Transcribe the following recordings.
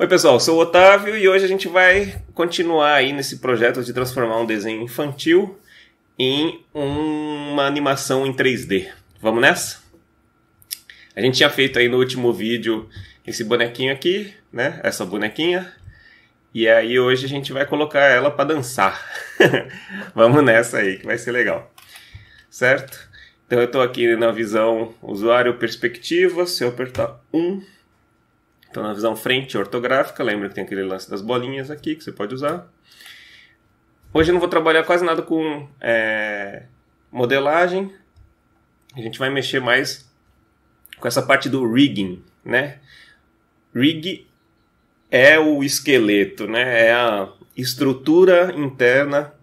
Oi, pessoal, sou o Otávio e hoje a gente vai continuar aí nesse projeto de transformar um desenho infantil em uma animação em 3D. Vamos nessa? A gente tinha feito aí no último vídeo esse bonequinho aqui, né? Essa bonequinha. E aí hoje a gente vai colocar ela para dançar. Vamos nessa aí que vai ser legal. Certo? Então eu estou aqui na visão usuário perspectiva. Se eu apertar 1, um, então, na visão frente ortográfica, lembra que tem aquele lance das bolinhas aqui que você pode usar. Hoje eu não vou trabalhar quase nada com é, modelagem. A gente vai mexer mais com essa parte do rigging, né? Rig é o esqueleto, né? É a estrutura interna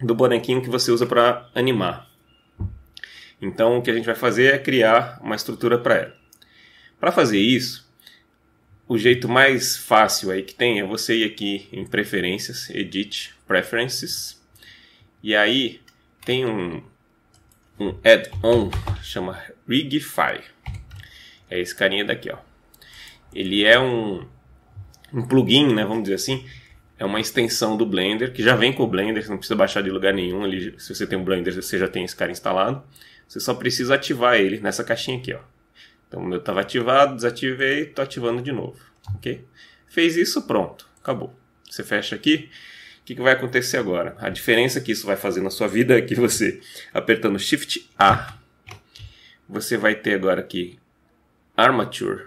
do bonequinho que você usa para animar. Então, o que a gente vai fazer é criar uma estrutura para ela. Para fazer isso, o jeito mais fácil aí que tem é você ir aqui em preferências, edit preferences, e aí tem um, um add-on chama Rigify. É esse carinha daqui, ó. Ele é um, um plugin, né, vamos dizer assim, é uma extensão do Blender, que já vem com o Blender, você não precisa baixar de lugar nenhum. Ele, se você tem um Blender, você já tem esse cara instalado. Você só precisa ativar ele nessa caixinha aqui, ó. Então o meu estava ativado, desativei, estou ativando de novo. Ok? Fez isso, pronto, acabou. Você fecha aqui. O que, que, vai acontecer agora? A diferença que isso vai fazer na sua vida é que você, apertando Shift A, você vai ter agora aqui Armature.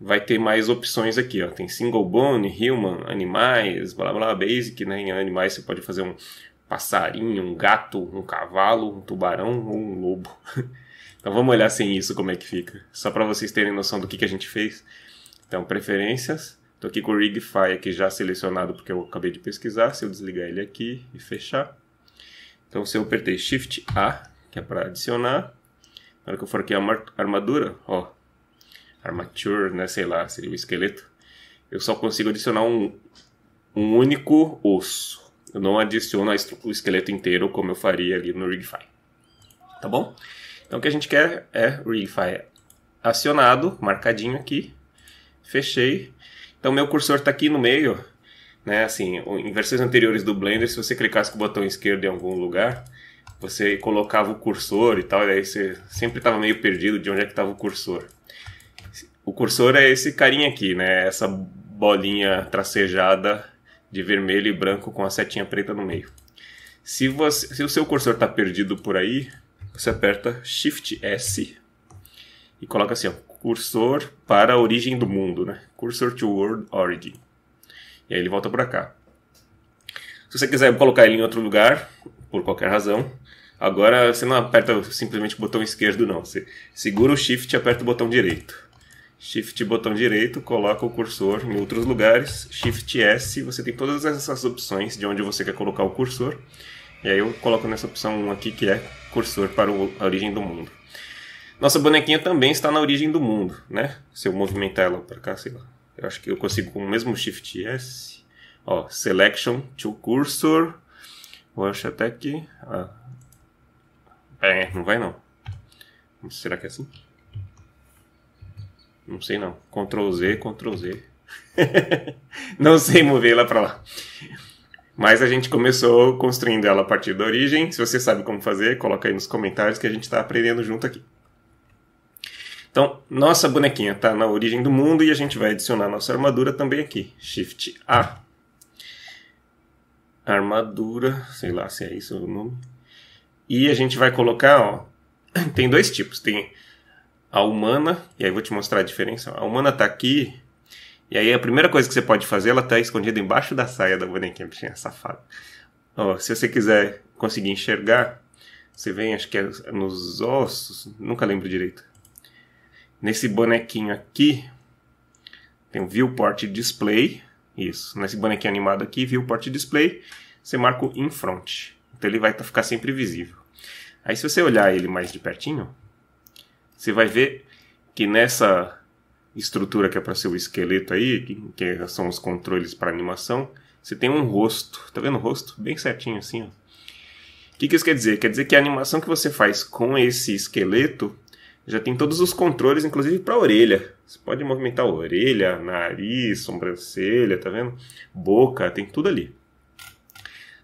Vai ter mais opções aqui, ó. Tem single bone, human, animais, blá blá, basic, né? Em animais você pode fazer um passarinho, um gato, um cavalo, um tubarão ou um lobo. Então vamos olhar sem isso como é que fica, só para vocês terem noção do que, que a gente fez. Então, preferências, estou aqui com o Rigify aqui já selecionado porque eu acabei de pesquisar, se eu desligar ele aqui e fechar. Então se eu apertei Shift A, que é para adicionar, na hora que eu for aqui a armadura, ó, armature, né, sei lá, seria o esqueleto, eu só consigo adicionar um, um único osso. Eu não adiciono o esqueleto inteiro como eu faria ali no Rigify. Tá bom? Então o que a gente quer é reify acionado, marcadinho aqui. Fechei. Então meu cursor está aqui no meio, né? Assim, em versões anteriores do Blender, se você clicasse com o botão esquerdo em algum lugar, você colocava o cursor e tal, e aí você sempre estava meio perdido de onde é que estava o cursor. O cursor é esse carinha aqui, né? Essa bolinha tracejada de vermelho e branco com a setinha preta no meio. Se, você, se o seu cursor está perdido por aí, você aperta Shift S e coloca assim, ó, cursor para a origem do mundo, né? Cursor to World Origin. E aí ele volta para cá. Se você quiser colocar ele em outro lugar, por qualquer razão, agora você não aperta simplesmente o botão esquerdo, não. Você segura o Shift e aperta o botão direito. Shift botão direito, coloca o cursor em outros lugares. Shift S, você tem todas essas opções de onde você quer colocar o cursor. E aí eu coloco nessa opção 1 aqui que é cursor para o, a origem do mundo. Nossa bonequinha também está na origem do mundo, né? Se eu movimentar ela para cá, sei lá. Eu acho que eu consigo com o mesmo Shift S. Ó, Selection to Cursor. Eu acho até que... Ah. É, não vai não. Será que é assim? Não sei não. Ctrl Z, Ctrl Z. não sei mover lá para lá. Mas a gente começou construindo ela a partir da origem. Se você sabe como fazer, coloca aí nos comentários que a gente está aprendendo junto aqui. Então, nossa bonequinha está na origem do mundo e a gente vai adicionar nossa armadura também aqui. Shift A. Armadura, sei lá se é isso o nome. E a gente vai colocar, ó, tem dois tipos. Tem a humana, e aí eu vou te mostrar a diferença. A humana está aqui e aí a primeira coisa que você pode fazer, ela tá escondida embaixo da saia da bonequinha, bichinha safada. Oh, se você quiser conseguir enxergar, você vem, acho que é nos ossos, nunca lembro direito. Nesse bonequinho aqui, tem o viewport display, isso. Nesse bonequinho animado aqui, viewport display, você marca o in front. Então ele vai tá, ficar sempre visível. Aí se você olhar ele mais de pertinho, você vai ver que nessa estrutura que é para ser o esqueleto aí, que, que são os controles para animação, você tem um rosto. Tá vendo o rosto? Bem certinho assim, ó. O que, que isso quer dizer? Quer dizer que a animação que você faz com esse esqueleto já tem todos os controles, inclusive para a orelha. Você pode movimentar a orelha, nariz, sobrancelha, tá vendo? Boca, tem tudo ali.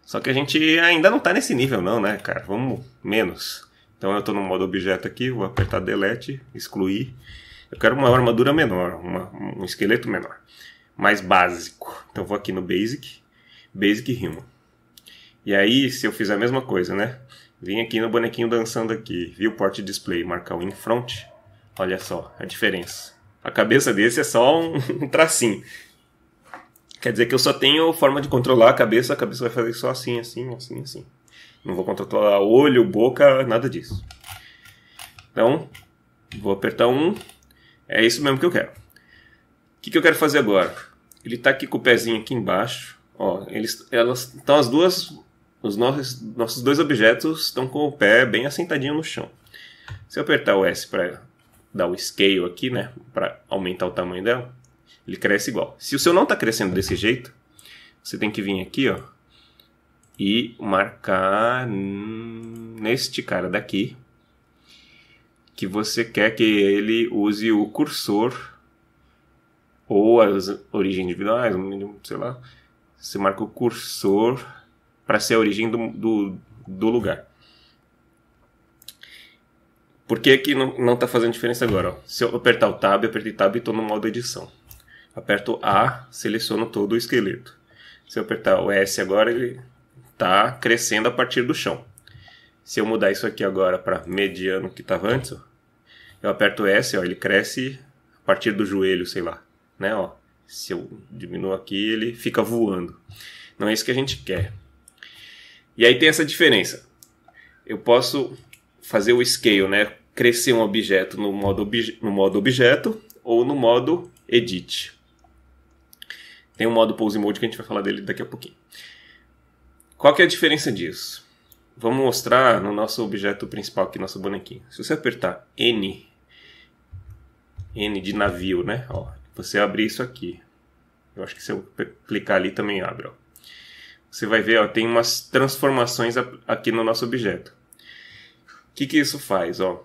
Só que a gente ainda não tá nesse nível não, né, cara? Vamos menos. Então eu tô no modo objeto aqui, vou apertar delete, excluir. Eu quero uma armadura menor, uma, um esqueleto menor, mais básico. Então vou aqui no Basic, Basic Human. E aí, se eu fizer a mesma coisa, né? Vim aqui no bonequinho dançando aqui, viewport display, marcar o in front. Olha só a diferença. A cabeça desse é só um, um tracinho. Quer dizer que eu só tenho forma de controlar a cabeça, a cabeça vai fazer só assim, assim, assim, assim. Não vou controlar olho, boca, nada disso. Então, vou apertar um, é isso mesmo que eu quero. O que, que eu quero fazer agora? Ele está aqui com o pezinho aqui embaixo. Ó, eles, elas estão as duas, os nossos, nossos dois objetos estão com o pé bem assentadinho no chão. Se eu apertar o S para dar o scale aqui, né, para aumentar o tamanho dela, ele cresce igual. Se o seu não está crescendo desse jeito, você tem que vir aqui, ó, e marcar neste cara daqui que você quer que ele use o cursor ou as origens individuais, sei lá. Você marca o cursor para ser a origem do, do, do lugar. Por que, que não está fazendo diferença agora? Ó? Se eu apertar o Tab, apertei Tab e estou no modo edição. Aperto A, seleciono todo o esqueleto. Se eu apertar o S agora, ele está crescendo a partir do chão. Se eu mudar isso aqui agora para mediano que estava antes, ó, eu aperto S, ó, ele cresce a partir do joelho, sei lá, né? Ó, se eu diminuo aqui, ele fica voando. Não é isso que a gente quer. E aí tem essa diferença. Eu posso fazer o scale, né? Crescer um objeto no modo, obje no modo objeto ou no modo edit. Tem um modo pose mode que a gente vai falar dele daqui a pouquinho. Qual que é a diferença disso? Vamos mostrar no nosso objeto principal aqui, nosso bonequinho. Se você apertar N, N de navio, né? Ó, você abrir isso aqui. Eu acho que se eu clicar ali também abre. Ó. Você vai ver, ó, tem umas transformações aqui no nosso objeto. O que, que isso faz? Ó?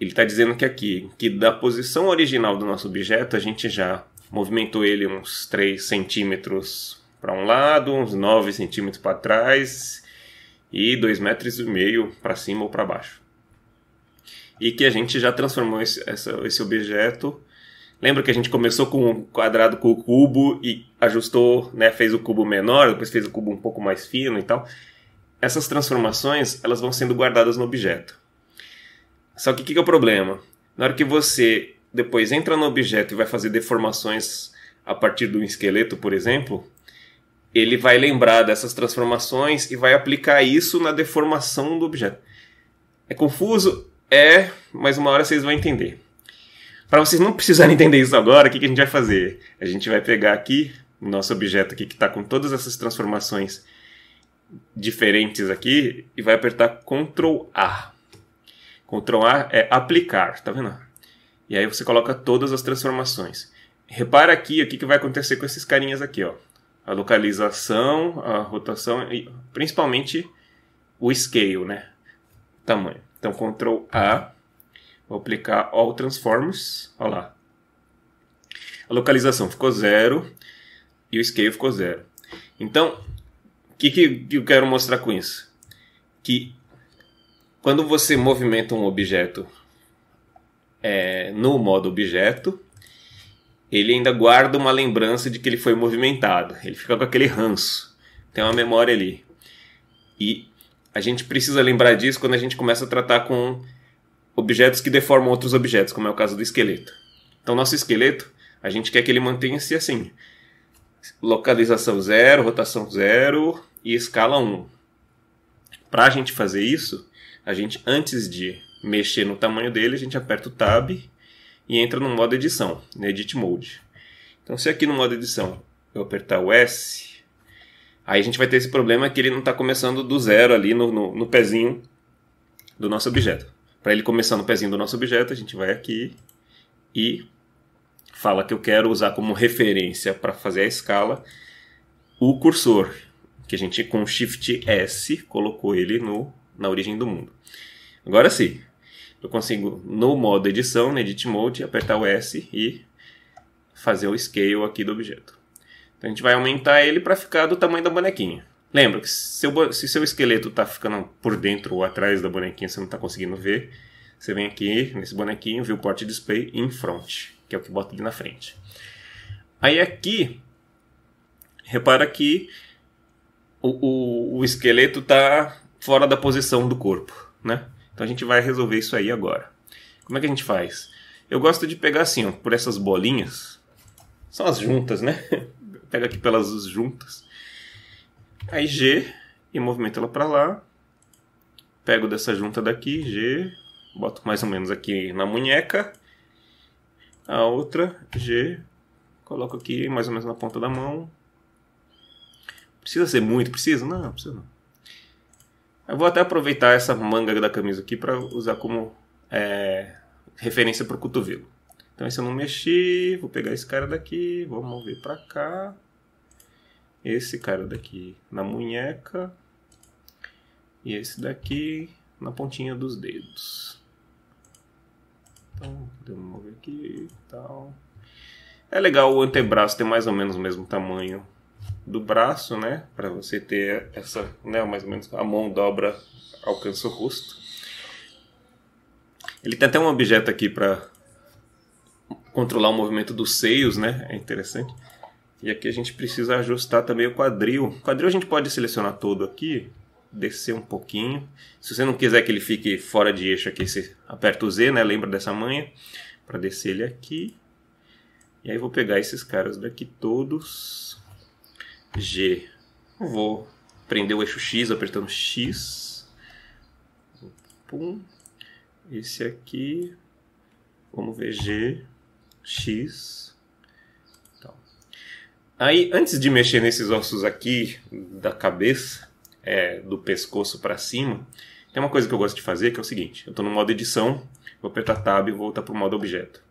Ele está dizendo que aqui, que da posição original do nosso objeto, a gente já movimentou ele uns 3 centímetros para um lado, uns 9 centímetros para trás e dois metros e meio para cima ou para baixo. E que a gente já transformou esse, essa, esse objeto. Lembra que a gente começou com um quadrado com o cubo e ajustou, né, fez o cubo menor, depois fez o cubo um pouco mais fino e tal. Essas transformações, elas vão sendo guardadas no objeto. Só que o que, que é o problema? Na hora que você depois entra no objeto e vai fazer deformações a partir do esqueleto, por exemplo, ele vai lembrar dessas transformações e vai aplicar isso na deformação do objeto. É confuso? É, mas uma hora vocês vão entender. Para vocês não precisarem entender isso agora, o que, que a gente vai fazer? A gente vai pegar aqui o nosso objeto aqui que está com todas essas transformações diferentes aqui e vai apertar Ctrl A. Ctrl A é aplicar, tá vendo? E aí você coloca todas as transformações. Repara aqui o que, que vai acontecer com esses carinhas aqui, ó a localização, a rotação e principalmente o scale, né? Tamanho. Então, Ctrl A, vou aplicar All Transforms, olha lá. A localização ficou zero e o scale ficou zero. Então, o que, que eu quero mostrar com isso? Que quando você movimenta um objeto é, no modo objeto, ele ainda guarda uma lembrança de que ele foi movimentado. Ele fica com aquele ranço. Tem uma memória ali. E a gente precisa lembrar disso quando a gente começa a tratar com objetos que deformam outros objetos, como é o caso do esqueleto. Então, nosso esqueleto, a gente quer que ele mantenha-se assim: localização zero, rotação zero e escala 1. Um. Para a gente fazer isso, a gente antes de mexer no tamanho dele, a gente aperta o Tab e entra no modo edição, no Edit Mode. Então se aqui no modo edição eu apertar o S, aí a gente vai ter esse problema que ele não está começando do zero ali no, no, no pezinho do nosso objeto. Para ele começar no pezinho do nosso objeto, a gente vai aqui e fala que eu quero usar como referência para fazer a escala o cursor, que a gente com Shift S colocou ele no, na origem do mundo. Agora sim, eu consigo, no modo edição, no Edit Mode, apertar o S e fazer o scale aqui do objeto. Então a gente vai aumentar ele para ficar do tamanho da bonequinha. Lembra que se, se seu esqueleto está ficando por dentro ou atrás da bonequinha, você não está conseguindo ver, você vem aqui nesse bonequinho, Viewport Display em Front, que é o que bota ali na frente. Aí aqui, repara que o, o, o esqueleto está fora da posição do corpo, né? Então a gente vai resolver isso aí agora. Como é que a gente faz? Eu gosto de pegar assim, ó, por essas bolinhas. São as juntas, né? Pega aqui pelas juntas. Aí G e movimento ela para lá. Pego dessa junta daqui, G, boto mais ou menos aqui na munheca. A outra, G, coloco aqui mais ou menos na ponta da mão. Precisa ser muito, precisa? Não, precisa não. Eu vou até aproveitar essa manga da camisa aqui para usar como é, referência para o cotovelo. Então esse eu não mexi, vou pegar esse cara daqui, vou mover para cá. Esse cara daqui na munheca. E esse daqui na pontinha dos dedos. Então, deu mover aqui e tal. É legal o antebraço ter mais ou menos o mesmo tamanho do braço, né, para você ter essa, né, mais ou menos a mão dobra alcança o rosto. Ele tem até um objeto aqui para controlar o movimento dos seios, né? É interessante. E aqui a gente precisa ajustar também o quadril. O quadril a gente pode selecionar todo aqui, descer um pouquinho. Se você não quiser que ele fique fora de eixo aqui, você aperta o Z, né? Lembra dessa manha? Para descer ele aqui. E aí vou pegar esses caras daqui todos. G. Vou prender o eixo X apertando X. Pum. Esse aqui. Vamos ver G. X. Então. Aí, antes de mexer nesses ossos aqui da cabeça, é, do pescoço para cima, tem uma coisa que eu gosto de fazer que é o seguinte: eu estou no modo edição, vou apertar Tab e voltar para o modo objeto.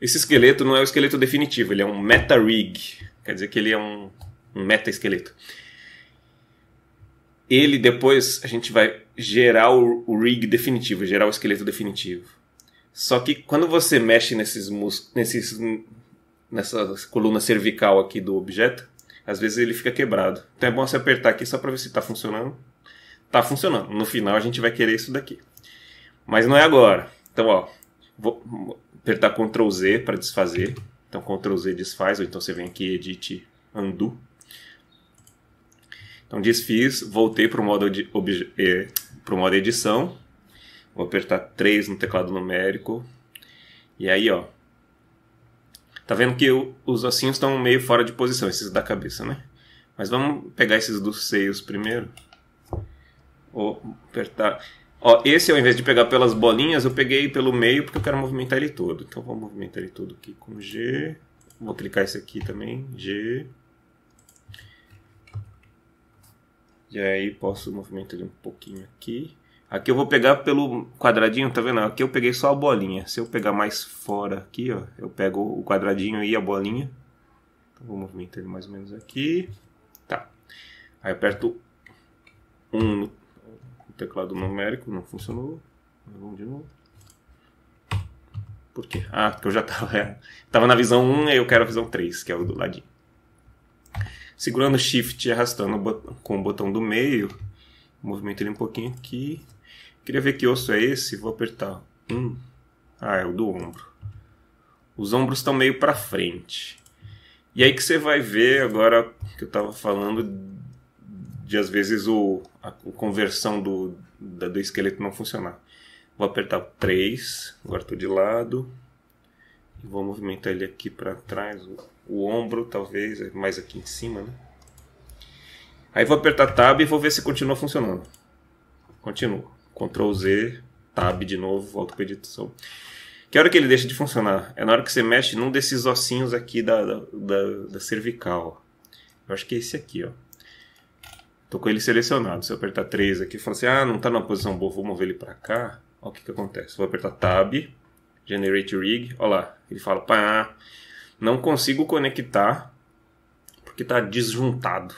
Esse esqueleto não é o esqueleto definitivo, ele é um meta rig. Quer dizer que ele é um, um meta-esqueleto. Ele depois a gente vai gerar o, o rig definitivo, gerar o esqueleto definitivo. Só que quando você mexe nesses nesses nessa coluna cervical aqui do objeto, às vezes ele fica quebrado. Então é bom você apertar aqui só para ver se está funcionando. Está funcionando. No final a gente vai querer isso daqui. Mas não é agora. Então, ó, vou apertar Ctrl Z para desfazer. Então Ctrl Z desfaz, ou então você vem aqui edit undo. Então desfiz, voltei para o modo, eh, modo edição. Vou apertar 3 no teclado numérico. E aí, ó. Tá vendo que eu, os ossinhos estão meio fora de posição, esses da cabeça, né? Mas vamos pegar esses dos seios primeiro. Vou apertar. Ó, esse ao invés de pegar pelas bolinhas, eu peguei pelo meio porque eu quero movimentar ele todo. Então vou movimentar ele todo aqui com G. Vou clicar esse aqui também, G. E aí posso movimentar ele um pouquinho aqui. Aqui eu vou pegar pelo quadradinho, tá vendo? Aqui eu peguei só a bolinha. Se eu pegar mais fora aqui, ó, eu pego o quadradinho e a bolinha. Então vou movimentar ele mais ou menos aqui. Tá. Aí aperto 1 um teclado numérico não funcionou. Vamos de novo. Por quê? Ah, porque eu já estava é, tava na visão 1 e eu quero a visão 3, que é o do ladinho. Segurando Shift e arrastando com o botão do meio, movimento ele um pouquinho aqui. Queria ver que osso é esse, vou apertar. Um. Ah, é o do ombro. Os ombros estão meio para frente. E aí que você vai ver agora que eu estava falando de às vezes o, a conversão do, da, do esqueleto não funcionar. Vou apertar o 3, agora estou de lado. E vou movimentar ele aqui para trás, o, o, ombro talvez, é mais aqui em cima. Né? Aí vou apertar Tab e vou ver se continua funcionando. Continua. Ctrl Z, Tab de novo, volto para a edição. Que hora que ele deixa de funcionar? É na hora que você mexe num desses ossinhos aqui da, da, da, da cervical. Eu acho que é esse aqui, ó. Tô com ele selecionado. Se eu apertar 3 aqui, eu falo assim, ah, não tá numa posição boa, vou mover ele para cá. Olha o que que acontece. Vou apertar Tab, Generate Rig, olha lá. Ele fala, pá, não consigo conectar porque tá desjuntado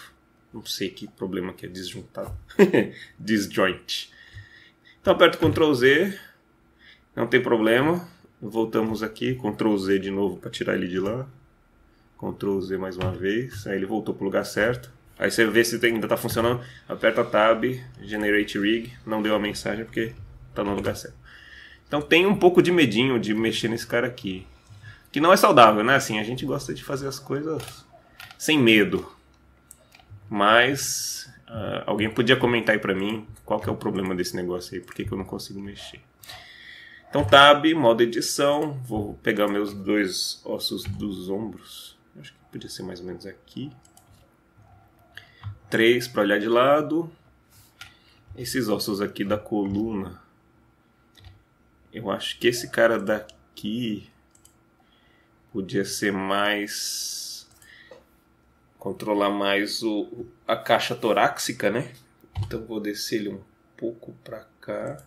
Não sei que problema que é disjuntado. Disjoint. Então aperto Ctrl Z, não tem problema. Voltamos aqui, Ctrl Z de novo para tirar ele de lá. Ctrl Z mais uma vez, aí ele voltou para o lugar certo. Aí você vê se ainda está funcionando, aperta Tab, Generate Rig, não deu a mensagem porque está no lugar certo. Então tem um pouco de medinho de mexer nesse cara aqui. Que não é saudável, né? Assim, a gente gosta de fazer as coisas sem medo. Mas uh, alguém podia comentar aí pra mim qual que é o problema desse negócio aí, por que, que eu não consigo mexer. Então tab, modo edição, vou pegar meus dois ossos dos ombros. Acho que podia ser mais ou menos aqui. 3 para olhar de lado. Esses ossos aqui da coluna. Eu acho que esse cara daqui podia ser mais controlar mais o a caixa torácica, né? Então vou descer ele um pouco para cá.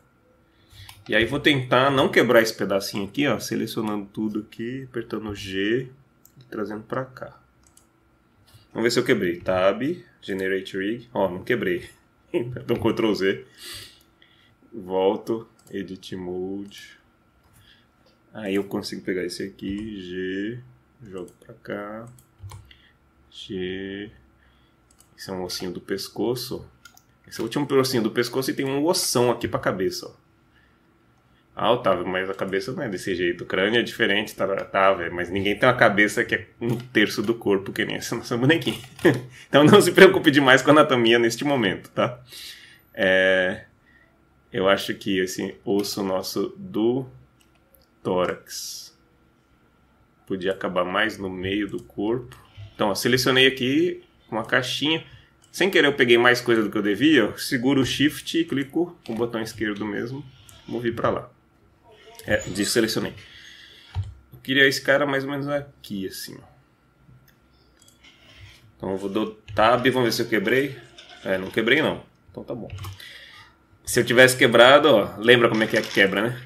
E aí vou tentar não quebrar esse pedacinho aqui, ó, selecionando tudo aqui, apertando G e trazendo para cá. Vamos ver se eu quebrei. Tab, tá, Generate Rig. Ó, não quebrei. então Ctrl Z. Volto. Edit Mode. Aí eu consigo pegar esse aqui. G. Jogo pra cá. G. Esse é um ossinho do pescoço. Esse é o último ossinho do pescoço e tem um ossão aqui pra cabeça, ó. Ah, Otávio, mas a cabeça não é desse jeito. O crânio é diferente, tá, tá velho. Mas ninguém tem uma cabeça que é um terço do corpo, que nem essa nossa bonequinha. então não se preocupe demais com a anatomia neste momento, tá? É, eu acho que esse assim, osso nosso do tórax podia acabar mais no meio do corpo. Então, ó, selecionei aqui uma caixinha. Sem querer eu peguei mais coisa do que eu devia. Eu seguro o Shift e clico com o botão esquerdo mesmo. Movi para lá. É, desselecionei. Eu queria esse cara mais ou menos aqui, assim. Então eu vou do tab, vamos ver se eu quebrei. É, não quebrei não. Então tá bom. Se eu tivesse quebrado, ó, lembra como é que é que quebra, né?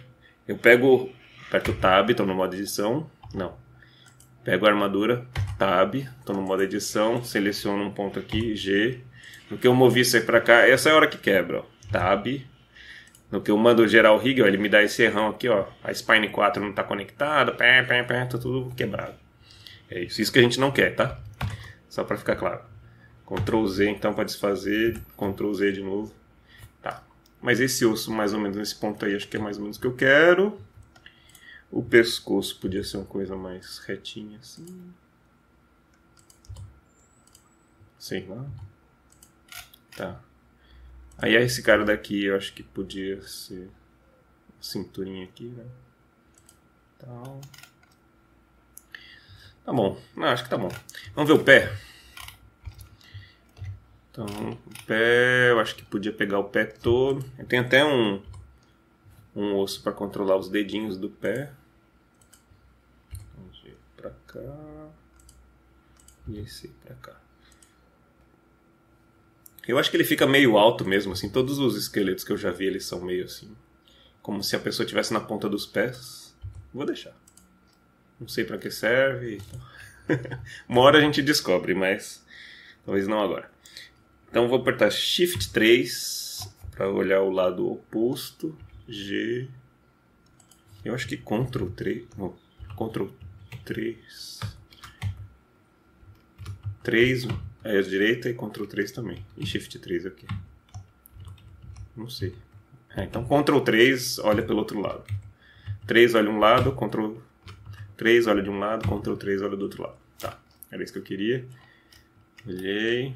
Eu pego, aperto tab, estou no modo edição. Não. Pego a armadura, tab, estou no modo edição, seleciono um ponto aqui, G. porque que eu movi isso aí pra cá, essa é a hora que quebra, ó. Tab, no que eu mando o geral rig, ó, ele me dá esse errão aqui, ó. A Spine 4 não está conectada, pé, pé, pé, tá tudo quebrado. É isso. Isso que a gente não quer, tá? Só para ficar claro. Ctrl Z então para desfazer, Ctrl Z de novo. Tá. Mas esse osso mais ou menos nesse ponto aí, acho que é mais ou menos o que eu quero. O pescoço podia ser uma coisa mais retinha assim. Sei lá. Tá. Aí é esse cara daqui eu acho que podia ser cinturinha aqui, né? Tal. Tá bom. Não, ah, acho que tá bom. Vamos ver o pé. Então, o pé, eu acho que podia pegar o pé todo. Tem até um um osso para controlar os dedinhos do pé. Vamos ver para cá. E esse para cá. Eu acho que ele fica meio alto mesmo, assim. Todos os esqueletos que eu já vi, eles são meio assim. Como se a pessoa tivesse na ponta dos pés. Vou deixar. Não sei para que serve. Uma hora a gente descobre, mas talvez não agora. Então vou apertar Shift 3 para olhar o lado oposto. G. Eu acho que Ctrl 3. Não, Ctrl 3. 3. É a direita e Ctrl 3 também. E Shift 3 aqui. Não sei. É, então Ctrl 3 olha pelo outro lado. 3 olha um lado, Ctrl 3 olha de um lado, Ctrl 3 olha do outro lado. Tá, era isso que eu queria. Olhei.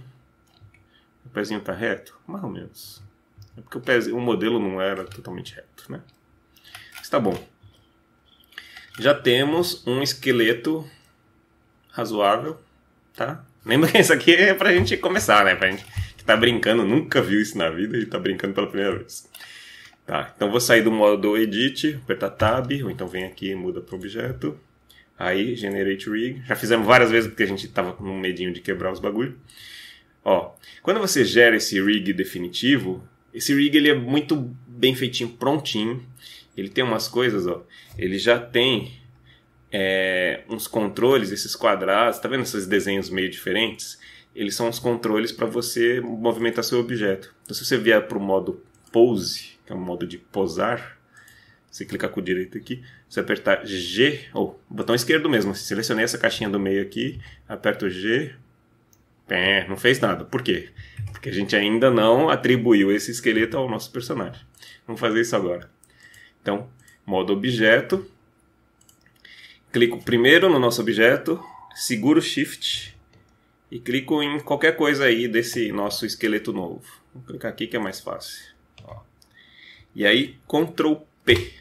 O pezinho tá reto? Mais ou menos. É porque o, pezinho, o modelo não era totalmente reto, né? Está bom. Já temos um esqueleto razoável, tá? Lembra que isso aqui é pra gente começar, né? Pra gente que tá brincando, nunca viu isso na vida e tá brincando pela primeira vez. Tá, então vou sair do modo Edit, apertar Tab, ou então vem aqui e muda para Objeto. Aí, Generate Rig. Já fizemos várias vezes porque a gente tava com um medinho de quebrar os bagulho. Ó, quando você gera esse rig definitivo, esse rig ele é muito bem feitinho, prontinho. Ele tem umas coisas, ó. Ele já tem é, uns controles, esses quadrados, tá vendo esses desenhos meio diferentes? Eles são os controles para você movimentar seu objeto. Então, se você vier para o modo pose, que é o um modo de posar, você clicar com o direito aqui, você apertar G, ou botão esquerdo mesmo, selecionei essa caixinha do meio aqui, aperto G, é, não fez nada. Por quê? Porque a gente ainda não atribuiu esse esqueleto ao nosso personagem. Vamos fazer isso agora. Então, modo objeto, clico primeiro no nosso objeto, seguro Shift e clico em qualquer coisa aí desse nosso esqueleto novo. Vou clicar aqui que é mais fácil. Ó. E aí, Ctrl P.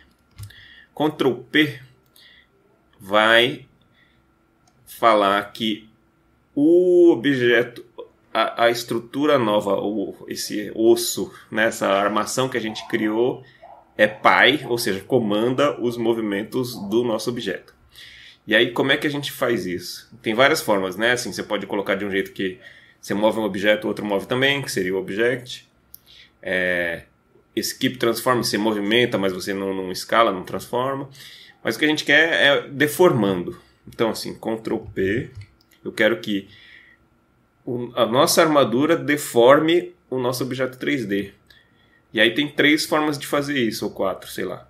Ctrl P vai falar que o objeto, a, a estrutura nova, o, esse osso, né, essa armação que a gente criou, é pai, ou seja, comanda os movimentos do nosso objeto. E aí, como é que a gente faz isso? Tem várias formas, né? Assim, você pode colocar de um jeito que você move um objeto, o outro move também, que seria o object. É, skip transform, você movimenta, mas você não, não escala, não transforma. Mas o que a gente quer é deformando. Então, assim, Ctrl P, eu quero que a nossa armadura deforme o nosso objeto 3D. E aí tem três formas de fazer isso, ou quatro, sei lá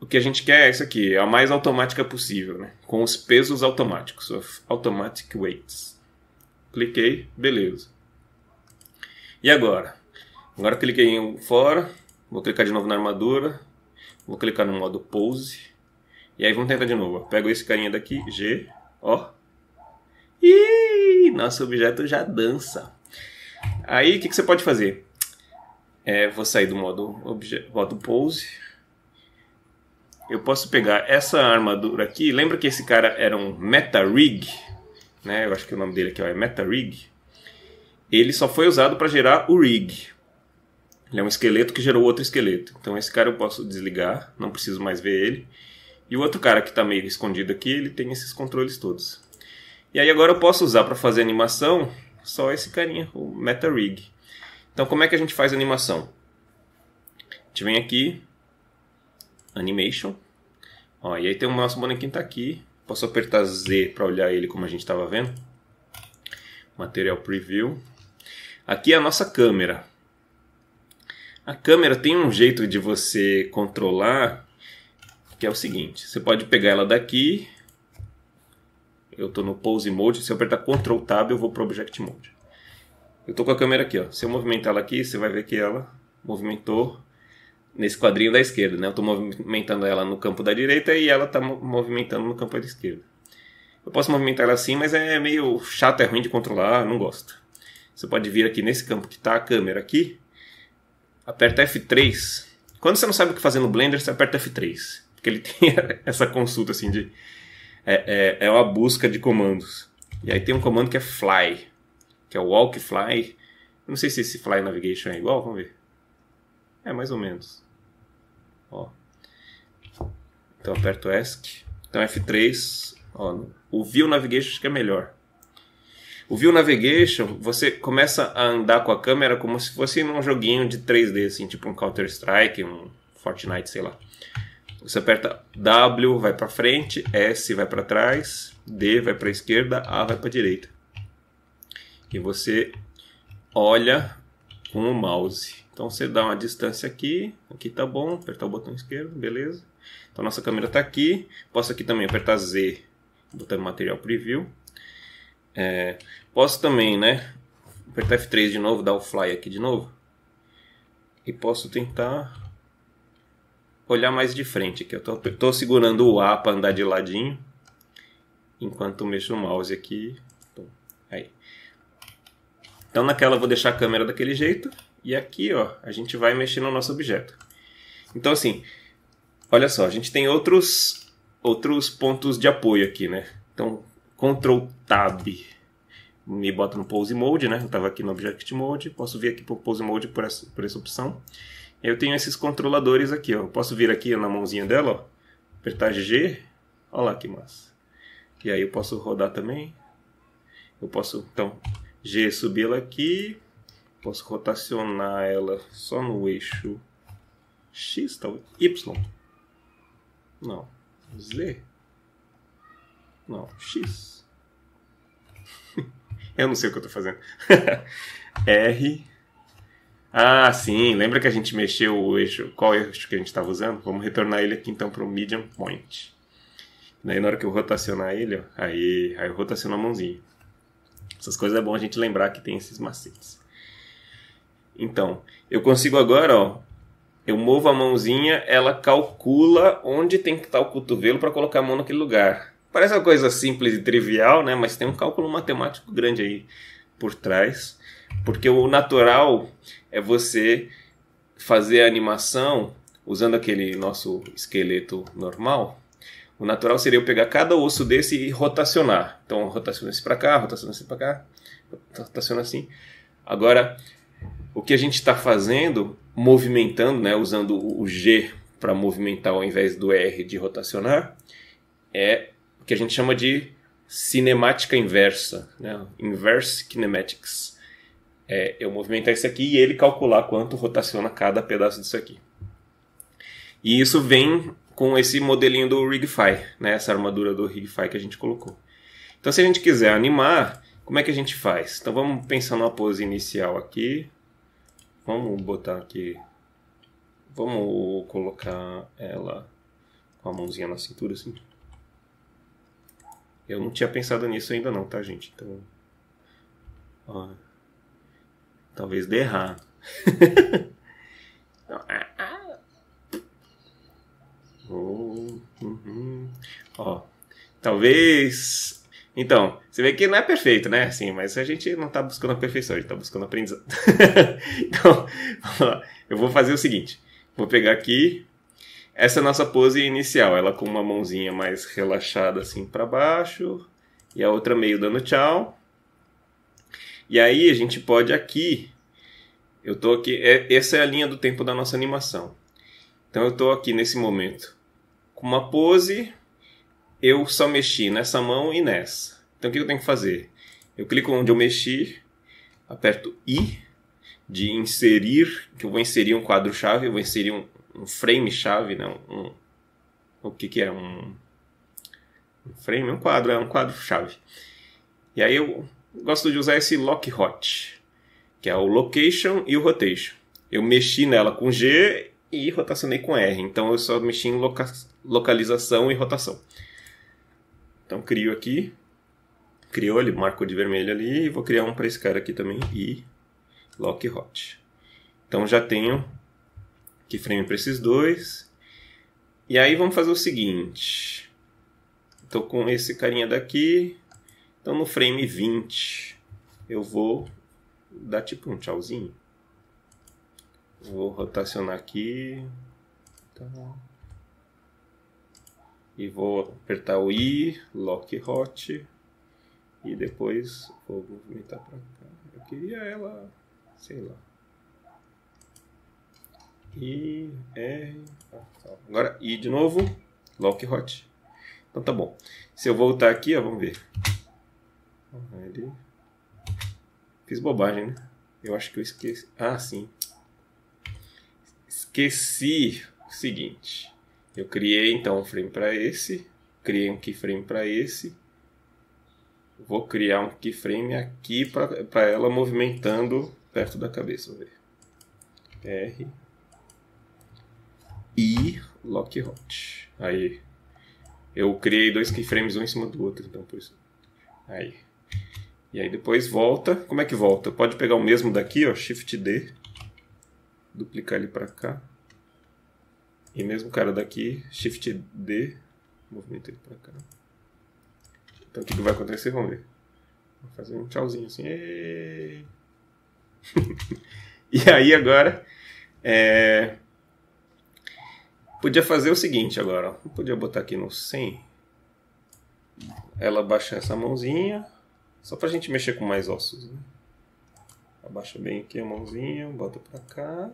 o que a gente quer é isso aqui, é a mais automática possível, né? Com os pesos automáticos, automatic weights. Cliquei, beleza. E agora? Agora cliquei em fora, vou clicar de novo na armadura, vou clicar no modo pose. E aí vamos tentar de novo. Pego esse carinha daqui, G, ó. E nosso objeto já dança. Aí o que, que, você pode fazer? É, vou sair do modo, modo pose eu posso pegar essa armadura aqui. Lembra que esse cara era um Meta Rig? Né? Eu acho que o nome dele aqui ó, é Meta Rig. Ele só foi usado para gerar o Rig. Ele é um esqueleto que gerou outro esqueleto. Então esse cara eu posso desligar, não preciso mais ver ele. E o outro cara que está meio escondido aqui, ele tem esses controles todos. E aí agora eu posso usar para fazer animação só esse carinha, o Meta Rig. Então como é que a gente faz animação? A gente vem aqui, Animation. Ó, e aí tem o nosso bonequinho tá aqui. Posso apertar Z para olhar ele como a gente estava vendo. Material Preview. Aqui é a nossa câmera. A câmera tem um jeito de você controlar que é o seguinte: você pode pegar ela daqui. Eu estou no pose mode. Se eu apertar Ctrl Tab, eu vou para Object Mode. Eu estou com a câmera aqui, ó. Se eu movimentar ela aqui, você vai ver que ela movimentou nesse quadrinho da esquerda, né? Eu estou movimentando ela no campo da direita e ela está movimentando no campo da esquerda. Eu posso movimentar ela assim, mas é meio chato, é ruim de controlar, não gosto. Você pode vir aqui nesse campo que está a câmera aqui, aperta F3. Quando você não sabe o que fazer no Blender, você aperta F3. Porque ele tem essa consulta assim de... É, é, é uma busca de comandos. E aí tem um comando que é fly, que é o walk fly. Não sei se esse fly navigation é igual, vamos ver. É mais ou menos. Ó. Então aperto ESC. Então F3, ó, o View Navigation acho que é melhor. O View Navigation, você começa a andar com a câmera como se fosse num joguinho de 3D, assim, tipo um Counter-Strike, um Fortnite, sei lá. Você aperta W, vai para frente, S vai para trás, D vai para esquerda, A vai para direita. E você olha com o mouse. Então você dá uma distância aqui, aqui tá bom, apertar o botão esquerdo, beleza. Então nossa câmera tá aqui, posso aqui também apertar Z, botando material preview. É, posso também, né, apertar F3 de novo, dar o fly aqui de novo. E posso tentar olhar mais de frente aqui. Eu tô, tô segurando o A para andar de ladinho, enquanto mexo o mouse aqui. Então, aí. Então naquela eu vou deixar a câmera daquele jeito. E aqui, ó, a gente vai mexer no nosso objeto. Então, assim, olha só, a gente tem outros, outros pontos de apoio aqui, né? Então, Ctrl Tab me bota no Pose Mode, né? Eu estava aqui no Object Mode, posso vir aqui para o Pose Mode por essa, por essa opção. Eu tenho esses controladores aqui, ó. posso vir aqui na mãozinha dela, ó, apertar G, olha lá que massa. E aí eu posso rodar também. Eu posso, então, G subir ela aqui, Posso rotacionar ela só no eixo X, talvez? Tá, y. Não. Z. Não. X. eu não sei o que eu tô fazendo. R. Ah, sim. Lembra que a gente mexeu o eixo. Qual eixo que a gente estava usando? Vamos retornar ele aqui então para o medium point. Daí na hora que eu rotacionar ele, ó, aí, aí eu rotaciono a mãozinha. Essas coisas é bom a gente lembrar que tem esses macetes. Então, eu consigo agora, ó, eu movo a mãozinha, ela calcula onde tem que estar tá o cotovelo para colocar a mão naquele lugar. Parece uma coisa simples e trivial, né? Mas tem um cálculo matemático grande aí por trás. Porque o natural é você fazer a animação usando aquele nosso esqueleto normal. O natural seria eu pegar cada osso desse e rotacionar. Então, rotaciona esse para cá, rotaciona esse para cá, rotaciona assim. Agora, o que a gente está fazendo, movimentando, né, usando o G para movimentar ao invés do R de rotacionar, é o que a gente chama de cinemática inversa, né? inverse kinematics. É eu movimentar isso aqui e ele calcular quanto rotaciona cada pedaço disso aqui. E isso vem com esse modelinho do Rigify, né? essa armadura do Rigify que a gente colocou. Então, se a gente quiser animar, como é que a gente faz? Então, vamos pensar numa pose inicial aqui. Vamos botar aqui. Vamos colocar ela com a mãozinha na cintura assim. Eu não tinha pensado nisso ainda não, tá gente? Então. Ó, talvez dê errado. Ah, ah. uhum. Ó, talvez. Então, você vê que não é perfeito, né? Assim, mas a gente não tá buscando a perfeição, a gente tá buscando aprendizado. então, vamos lá. Eu vou fazer o seguinte. Vou pegar aqui. Essa é a nossa pose inicial. Ela com uma mãozinha mais relaxada assim para baixo. E a outra meio dando tchau. E aí a gente pode aqui. Eu tô aqui. É, essa é a linha do tempo da nossa animação. Então eu tô aqui nesse momento com uma pose. Eu só mexi nessa mão e nessa. Então o que eu tenho que fazer? Eu clico onde eu mexi, aperto I de inserir, que eu vou inserir um quadro-chave, eu vou inserir um, um frame-chave, né? Um, um, o que, que é? Um, um frame? É um quadro, é um quadro-chave. E aí eu gosto de usar esse lock hot, que é o location e o rotation. Eu mexi nela com G e rotacionei com R, então eu só mexi em loca localização e rotação. Então crio aqui criou, ele marcou de vermelho ali, e vou criar um para esse cara aqui também, e lock hot. Então já tenho keyframe para esses dois. E aí vamos fazer o seguinte. Estou com esse carinha daqui. Então no frame 20 eu vou dar tipo um tchauzinho. Vou rotacionar aqui. Tá. E vou apertar o I, lock hot. E depois vou movimentar pra cá. Eu queria ela, sei lá. I, R. Tá, tá. Agora, I de novo. Lock hot. Então tá bom. Se eu voltar aqui, ó, vamos ver. Fiz bobagem, né? Eu acho que eu esqueci. Ah, sim. Esqueci o seguinte. Eu criei então um frame para esse, criei um keyframe para esse Vou criar um keyframe aqui para ela movimentando perto da cabeça. Vamos ver. R. Lock Lockhot. Aí. Eu criei dois keyframes um em cima do outro, então por isso. Aí. E aí depois volta. Como é que volta? Pode pegar o mesmo daqui, ó, Shift D. Duplicar ele para cá. E mesmo cara daqui, Shift D, movimento ele para cá. Então o que, que vai acontecer? Vamos ver. Vou fazer um tchauzinho assim. e aí agora. É... Podia fazer o seguinte agora. Ó. Podia botar aqui no 100. Ela abaixa essa mãozinha. Só pra gente mexer com mais ossos. Né? Abaixa bem aqui a mãozinha. Bota pra cá.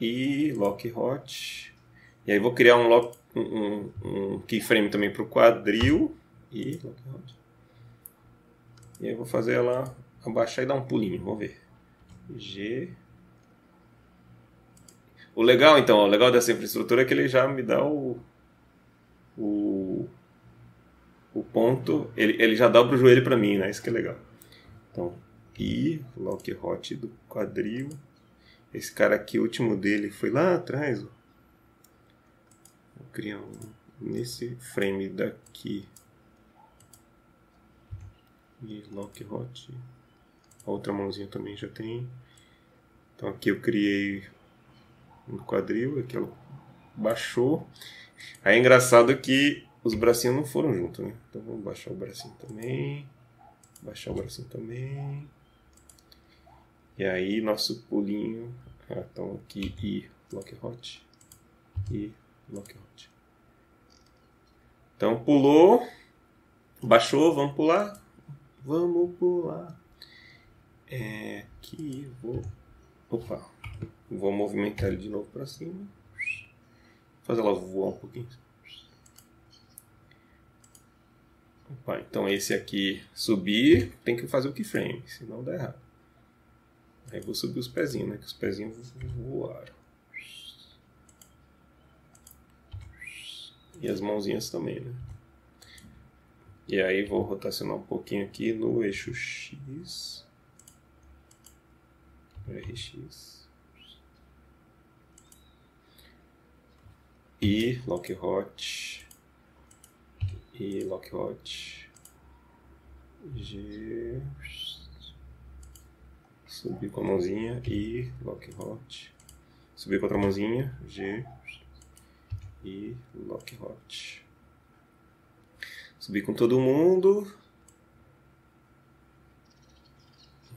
E lock hot. E aí vou criar um lock um, um keyframe também para o quadril e e eu vou fazer ela abaixar e dar um pulinho, vamos ver. G. O legal então, o legal dessa infraestrutura é que ele já me dá o o, o ponto, ele, ele já dobra o joelho para mim, né? Isso que é legal. Então, I, lock hot do quadril. Esse cara aqui, o último dele foi lá atrás, ó. Vou criar um nesse frame daqui. E lock hot. A outra mãozinha também já tem. Então aqui eu criei um quadril, aqui ela baixou. Aí é engraçado que os bracinhos não foram juntos, né? Então vamos baixar o bracinho também. Baixar o bracinho também. E aí nosso pulinho. Ah, então aqui e lock hot. E Lockout. Então pulou, baixou, vamos pular. Vamos pular. É, aqui vou. Opa! Vou movimentar ele de novo para cima. Fazer ela voar um pouquinho. Opa, então esse aqui subir, tem que fazer o keyframe, senão dá errado. Aí vou subir os pezinhos, né? Que os pezinhos voaram. E as mãozinhas também, né? E aí vou rotacionar um pouquinho aqui no eixo X. RX. E Lockhot. E Lockhot. G. Subir com a mãozinha. E Lockhot. Subir com a outra mãozinha. G e Lockhart. Subir com todo mundo.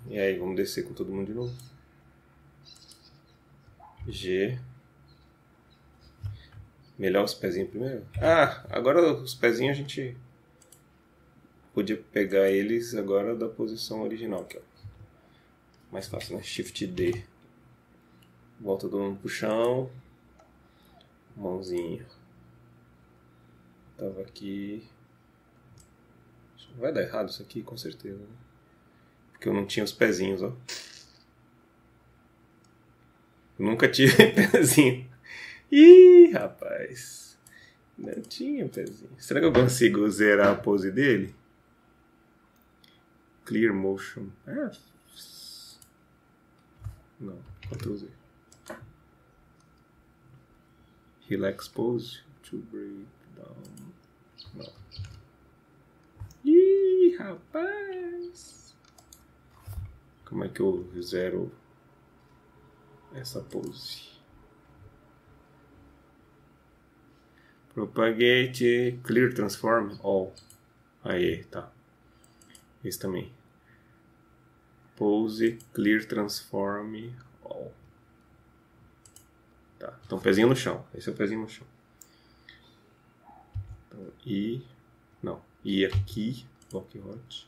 E aí, vamos descer com todo mundo de novo. G. Melhor os pezinhos primeiro. Ah, agora os pezinhos a gente podia pegar eles agora da posição original aqui, ó. É mais fácil, né? Shift D. Volta do mundo pro chão mãozinha. Tava aqui. Vai dar errado isso aqui, com certeza. Porque eu não tinha os pezinhos, ó. Eu nunca tive pezinho. Ih, rapaz. Não tinha pezinho. Será que eu consigo zerar a pose dele? Clear motion. Ah. Não, Ctrl Z. relax pose to break down. Não. Ih, rapaz! Como é que eu zero essa pose? Propagate, clear, transform, all. Aí, tá. Esse também. Pose, clear, transform, all. Tá. Então, pezinho no chão. Esse é o pezinho no chão. Então, e. Não. E aqui, lock hot.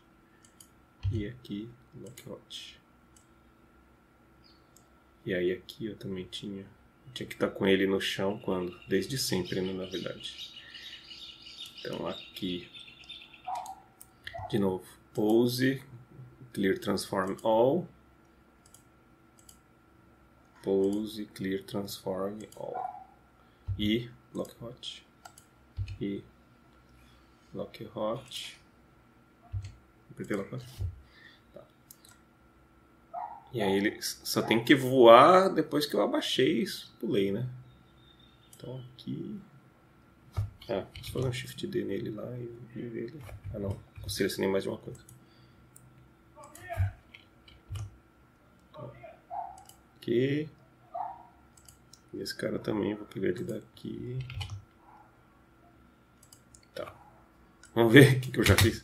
E aqui, lock hot. E aí aqui eu também tinha. Eu tinha que estar tá com ele no chão quando? Desde sempre, né, na verdade. Então aqui. De novo, pose, clear transform all pose, clear, transform, all. E lockhot. E lockhot. Apertei lockhot. Tá. E aí ele só tem que voar depois que eu abaixei pulei, né? Então aqui. Ah, é, só fazer um shift D nele lá e ver ele. Ah não, eu nem é mais de uma coisa. aqui. E esse cara também, vou pegar ele daqui. Tá. Vamos ver o que, que eu já fiz.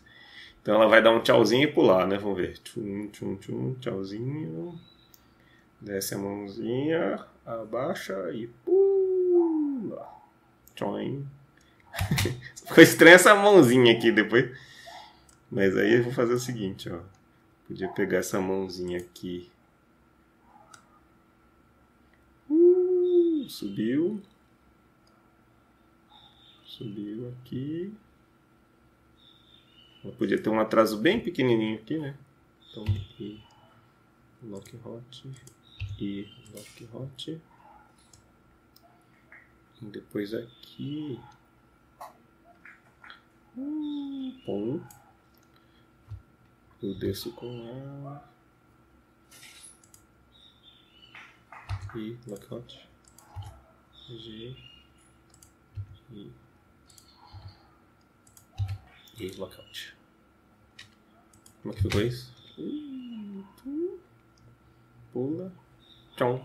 Então ela vai dar um tchauzinho e pular, né? Vamos ver. Tchum, tchum, tchum, tchauzinho. Desce a mãozinha, abaixa e pula. Tchoin. Ficou estranha essa mãozinha aqui depois. Mas aí eu vou fazer o seguinte, ó. Podia pegar essa mãozinha aqui subiu. Subiu aqui. Ela podia ter um atraso bem pequenininho aqui, né? Então, aqui. Lockhot e Lockhot. E depois aqui. um bom. Eu desço com ela. E Lockhot. G, G, G lockout. Como é que ficou isso? Pula. Tchau.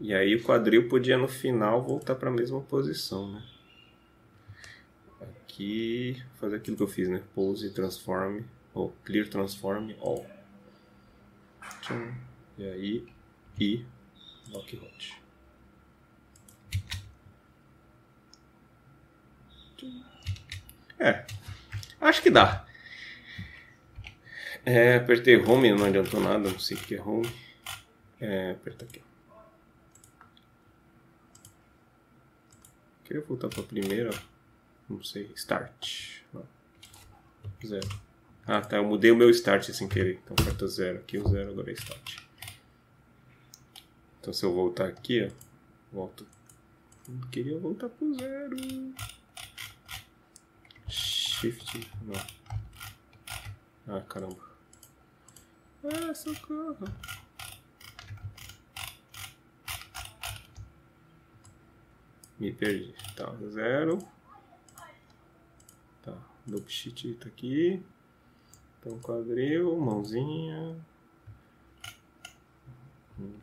E aí o quadril podia no final voltar para a mesma posição, né? Aqui, fazer aquilo que eu fiz, né? Pose, transform, ou clear, transform, all. Tchum. E aí, e lock hot. É. Acho que dá. É, apertei home, não adiantou nada, não sei o que é home. É, aperta aqui. Queria voltar para a primeira. Não sei. Start. Zero. Ah, tá. Eu mudei o meu start sem querer. Então aperta zero aqui, o zero agora é start. Então se eu voltar aqui, ó. Volto. Não queria voltar o zero. Shift, não. Ah, caramba. Ah, socorro. Me perdi. Tá, zero. Tá, duplo shift tá aqui. Então, quadril, mãozinha. Hum,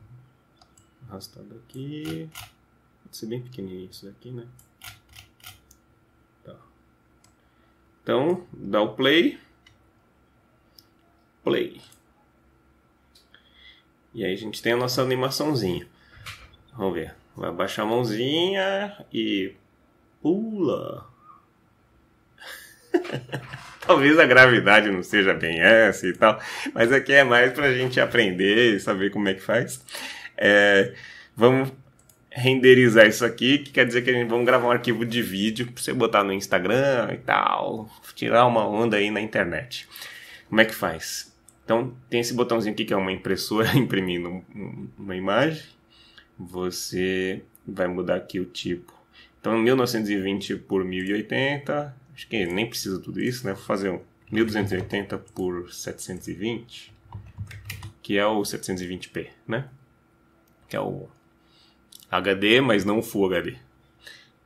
arrastado aqui. Pode ser bem pequenininho isso daqui, né? Então, dá o play. Play. E aí a gente tem a nossa animaçãozinha. Vamos ver. Vai baixar a mãozinha e pula. Talvez a gravidade não seja bem essa e tal, mas aqui é mais pra gente aprender e saber como é que faz. É, vamos renderizar isso aqui, que quer dizer que a gente vai gravar um arquivo de vídeo para você botar no Instagram e tal, tirar uma onda aí na internet. Como é que faz? Então, tem esse botãozinho aqui que é uma impressora imprimindo uma imagem. Você vai mudar aqui o tipo. Então, 1920 por 1080. Acho que nem precisa tudo isso, né? Vou fazer um 1280 por 720, que é o 720p, né? Que é o HD, mas não Full HD.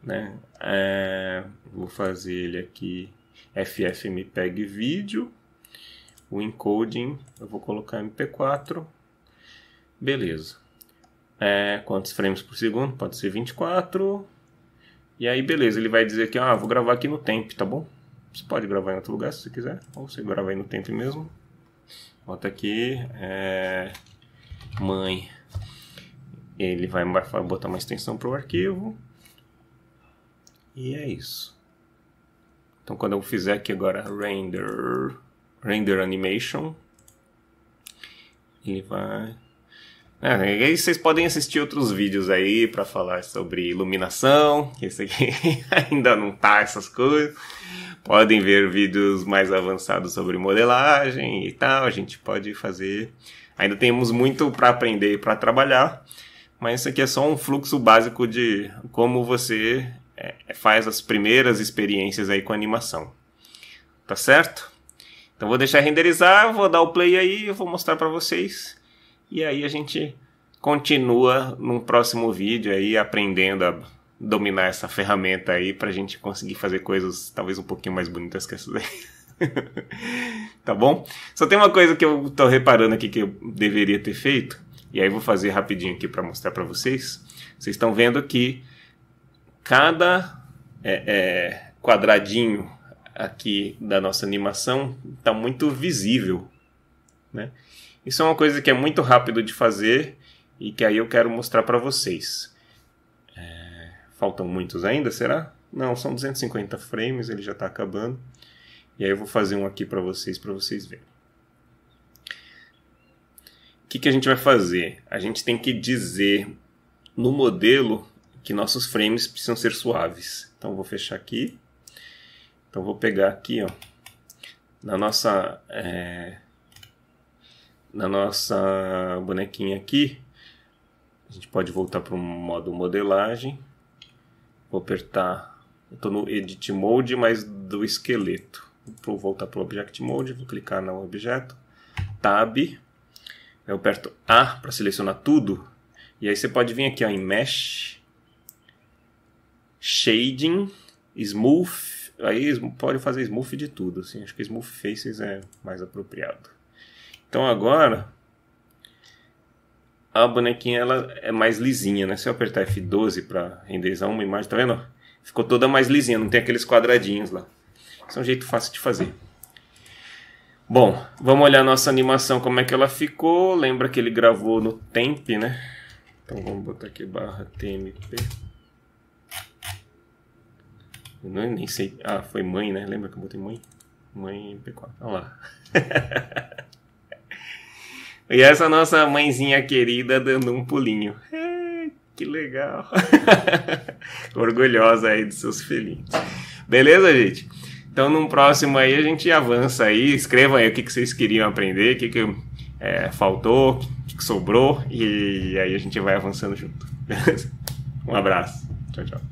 Né? É, vou fazer ele aqui FFmpeg vídeo. O encoding eu vou colocar MP4. Beleza. É, quantos frames por segundo? Pode ser 24. E aí, beleza, ele vai dizer que ah, vou gravar aqui no tempo, tá bom? Você pode gravar em outro lugar se você quiser, ou você grava aí no tempo mesmo. Bota aqui, é, mãe ele vai, botar uma extensão para o arquivo. E é isso. Então quando eu fizer aqui agora render, render animation, ele vai... Né, e aí vocês podem assistir outros vídeos aí para falar sobre iluminação, esse aqui ainda não tá essas coisas. Podem ver vídeos mais avançados sobre modelagem e tal. A gente pode fazer. Ainda temos muito para aprender e para trabalhar. Mas isso aqui é só um fluxo básico de como você é, faz as primeiras experiências aí com animação. Tá certo? Então vou deixar renderizar, vou dar o play aí, eu vou mostrar para vocês. E aí a gente continua num próximo vídeo aí aprendendo a dominar essa ferramenta aí pra gente conseguir fazer coisas talvez um pouquinho mais bonitas que essas aí. tá bom? Só tem uma coisa que eu tô reparando aqui que eu deveria ter feito e aí vou fazer rapidinho aqui para mostrar para vocês. Vocês estão vendo que cada é, é, quadradinho aqui da nossa animação está muito visível. Né? Isso é uma coisa que é muito rápido de fazer e que aí eu quero mostrar para vocês. É, faltam muitos ainda, será? Não, são 250 frames, ele já está acabando. E aí eu vou fazer um aqui para vocês, para vocês verem que, que a gente vai fazer? A gente tem que dizer no modelo que nossos frames precisam ser suaves. Então vou fechar aqui. Então vou pegar aqui, ó, na nossa é, na nossa bonequinha aqui. A gente pode voltar para o modo modelagem. Vou apertar. Estou no Edit Mode, mas do esqueleto. Vou voltar para o Object Mode. Vou clicar no objeto. Tab. Eu aperto A para selecionar tudo. E aí você pode vir aqui ó, em Mesh, Shading, Smooth. Aí pode fazer Smooth de tudo. Assim. Acho que Smooth Faces é mais apropriado. Então agora a bonequinha ela é mais lisinha, né? Se eu apertar F12 para renderizar uma imagem, tá vendo? Ficou toda mais lisinha, não tem aqueles quadradinhos lá. Isso é um jeito fácil de fazer. Bom, vamos olhar nossa animação, como é que ela ficou. Lembra que ele gravou no temp, né? Então vamos botar aqui barra tmp. Eu não, nem sei. Ah, foi mãe, né? Lembra que eu botei mãe? Mãe P4. Olha lá. e essa nossa mãezinha querida dando um pulinho. É, que legal. Orgulhosa aí dos seus filhinhos. Beleza, gente? Então, num próximo aí, a gente avança aí. Escrevam aí o que, que vocês queriam aprender, o que, que é, faltou, o que, que sobrou. E aí a gente vai avançando junto. Beleza? Um abraço. Tchau, tchau.